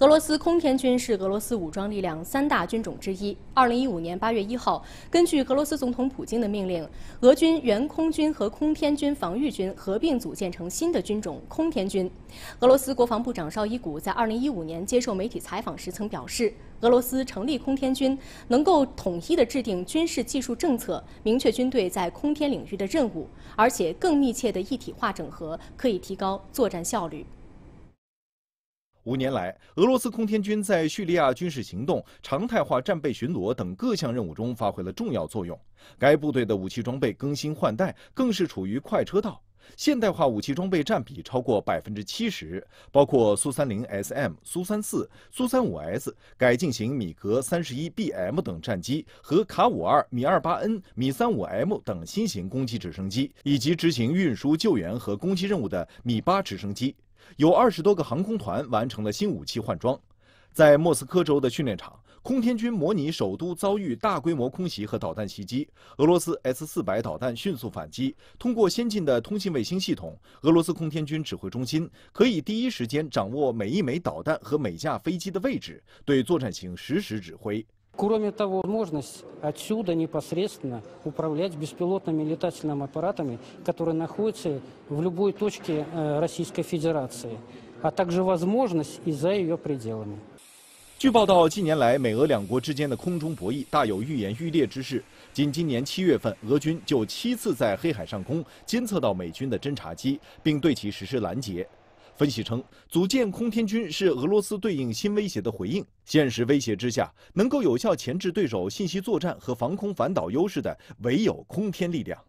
俄罗斯空天军是俄罗斯武装力量三大军种之一。二零一五年八月一号，根据俄罗斯总统普京的命令，俄军原空军和空天军防御军合并组建成新的军种——空天军。俄罗斯国防部长绍伊古在二零一五年接受媒体采访时曾表示，俄罗斯成立空天军能够统一的制定军事技术政策，明确军队在空天领域的任务，而且更密切的一体化整合可以提高作战效率。五年来，俄罗斯空天军在叙利亚军事行动、常态化战备巡逻等各项任务中发挥了重要作用。该部队的武器装备更新换代更是处于快车道，现代化武器装备占比超过百分之七十，包括苏三零 SM、苏三四、苏三五 S 改进型米格三十一 BM 等战机和卡五二、米二八 N、米三五 M 等新型攻击直升机，以及执行运输、救援和攻击任务的米八直升机。有二十多个航空团完成了新武器换装，在莫斯科州的训练场，空天军模拟首都遭遇大规模空袭和导弹袭击，俄罗斯 S 四百导弹迅速反击。通过先进的通信卫星系统，俄罗斯空天军指挥中心可以第一时间掌握每一枚导弹和每架飞机的位置，对作战型实时指挥。除了这个，还有从这里直接控制无人驾驶飞行器的能力，它们可以在俄罗斯任何地方，以及在俄罗斯境外。据报道，近年来美俄两国之间的空中博弈大有愈演愈烈之势。仅今年7月份，俄军就七次在黑海上空监测到美军的侦察机，并对其实施拦截。分析称，组建空天军是俄罗斯对应新威胁的回应。现实威胁之下，能够有效钳制对手信息作战和防空反导优势的，唯有空天力量。